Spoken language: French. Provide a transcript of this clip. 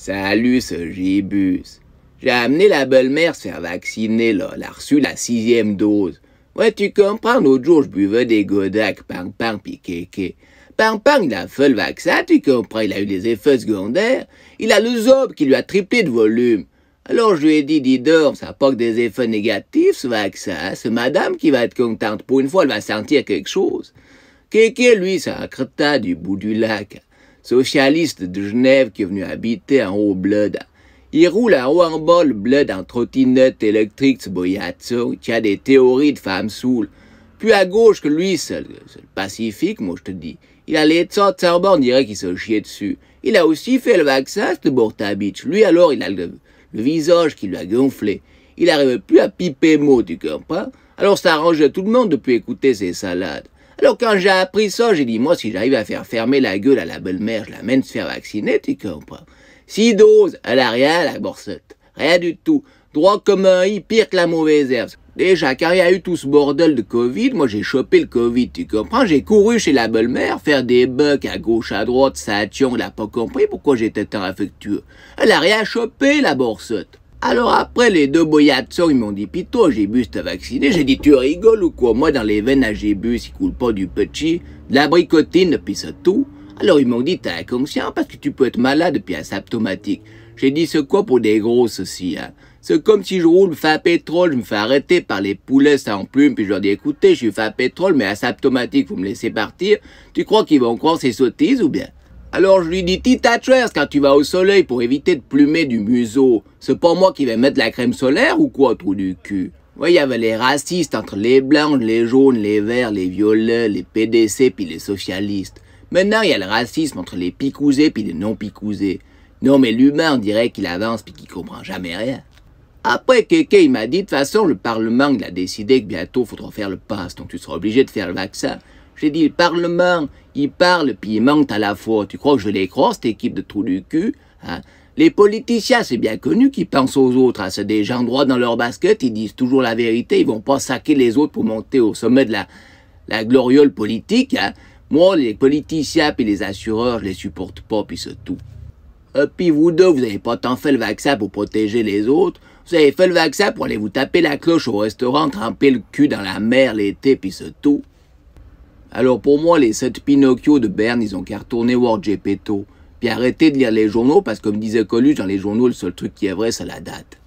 Salut ce Gibus. J'ai amené la belle-mère se faire vacciner, là. Elle a reçu la sixième dose. Ouais, tu comprends, l'autre jour, je buvais des godacs, pang pang pis kéké. Pang pang, il a fait le vaccin, tu comprends, il a eu des effets secondaires. Il a le zob qui lui a triplé de volume. Alors je lui ai dit, dis donc, ça n'a pas que des effets négatifs ce vaccin, hein? c'est madame qui va être contente. Pour une fois, elle va sentir quelque chose. Kéké, lui, ça a crétin du bout du lac socialiste de Genève qui est venu habiter en haut Blood. Il roule en haut en bas le Blood en trottinette électrique de qui a des théories de femmes saoules. Puis à gauche que lui, c'est le, Pacifique, moi je te dis. Il a les en bord, on dirait qu'il se chiait dessus. Il a aussi fait le vaccin, de Bortabitch, Lui alors, il a le, visage qui lui a gonflé. Il arrive plus à piper mot, tu comprends? Alors ça arrange tout le monde de plus écouter ses salades. Alors quand j'ai appris ça, j'ai dit, moi, si j'arrive à faire fermer la gueule à la belle-mère, je l'amène se faire vacciner, tu comprends. Six doses, elle a rien, la borsette. Rien du tout. Droit comme un pire que la mauvaise herbe. Déjà, quand il y a eu tout ce bordel de Covid, moi j'ai chopé le Covid, tu comprends J'ai couru chez la belle-mère faire des bugs à gauche, à droite, tion, elle a pas compris pourquoi j'étais tant affectueux. Elle a rien chopé, la borsette. Alors après, les deux boyards ils m'ont dit, Pito, bu t'a vacciné. J'ai dit, tu rigoles ou quoi Moi, dans les veines à Gébus, il coule pas du petit, de la bricotine, puis c'est tout. Alors ils m'ont dit, t'es inconscient parce que tu peux être malade puis asymptomatique. J'ai dit, c'est quoi pour des grosses aussi, hein? C'est comme si je roule fa pétrole, je me fais arrêter par les poulets sans en plume, puis je leur dis, écoutez, je suis fin pétrole, mais asymptomatique, vous me laissez partir. Tu crois qu'ils vont croire ces sottises ou bien alors je lui dis, Tita Trace, quand tu vas au soleil pour éviter de plumer du museau, c'est pas moi qui vais mettre la crème solaire ou quoi, trou du cul? Ouais, il y avait les racistes entre les blancs, les jaunes, les verts, les violets, les PDC puis les socialistes. Maintenant, il y a le racisme entre les picousés puis les non-picousés. Non, mais l'humain, on dirait qu'il avance puis qu'il comprend jamais rien. Après, Keke il m'a dit, de toute façon, le Parlement, il a décidé que bientôt, faudra faire le pass, donc tu seras obligé de faire le vaccin. J'ai dit, le Parlement, il parle, puis il ment à la fois. Tu crois que je les crois, cette équipe de trous du cul hein? Les politiciens, c'est bien connu qu'ils pensent aux autres. à hein. C'est des gens droits dans leur basket, ils disent toujours la vérité, ils vont pas saquer les autres pour monter au sommet de la, la gloriole politique. Hein. Moi, les politiciens puis les assureurs, je les supporte pas, puis c'est tout. Et euh, puis vous deux, vous avez pas tant fait le vaccin pour protéger les autres. Vous avez fait le vaccin pour aller vous taper la cloche au restaurant, tremper le cul dans la mer l'été, puis c'est tout. Alors pour moi, les sept Pinocchio de Berne, ils ont qu'à retourner voir Gepetto. Puis arrêter de lire les journaux, parce que comme disait Coluche, dans les journaux, le seul truc qui est vrai, c'est la date.